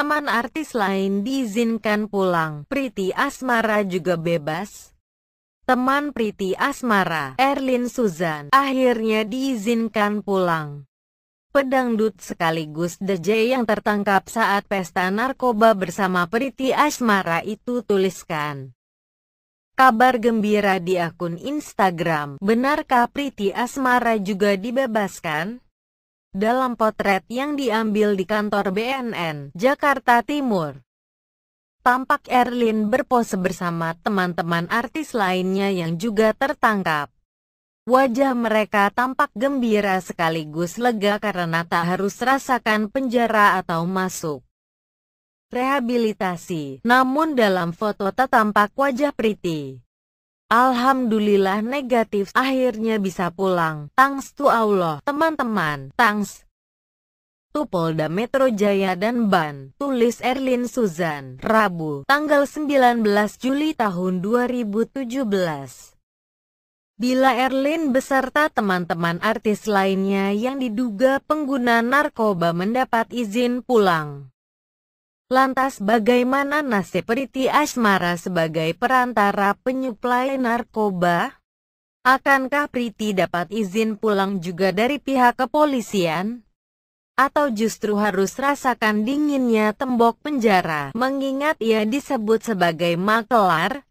teman artis lain diizinkan pulang. Priti Asmara juga bebas. Teman Priti Asmara, Erlin Suzan, akhirnya diizinkan pulang. Pedangdut sekaligus DJ yang tertangkap saat pesta narkoba bersama Priti Asmara itu tuliskan. Kabar gembira di akun Instagram, benarkah Priti Asmara juga dibebaskan? dalam potret yang diambil di kantor BNN, Jakarta Timur. Tampak Erlin berpose bersama teman-teman artis lainnya yang juga tertangkap. Wajah mereka tampak gembira sekaligus lega karena tak harus rasakan penjara atau masuk rehabilitasi. Namun dalam foto tak tampak wajah Priti. Alhamdulillah negatif, akhirnya bisa pulang. Thanks to Allah, teman-teman. Thanks to Polda Metro Jaya dan BAN, tulis Erlin Suzan, Rabu, tanggal 19 Juli tahun 2017. Bila Erlin beserta teman-teman artis lainnya yang diduga pengguna narkoba mendapat izin pulang, Lantas bagaimana nasib Riti Asmara sebagai perantara penyuplai narkoba? Akankah Priti dapat izin pulang juga dari pihak kepolisian? Atau justru harus rasakan dinginnya tembok penjara mengingat ia disebut sebagai makelar?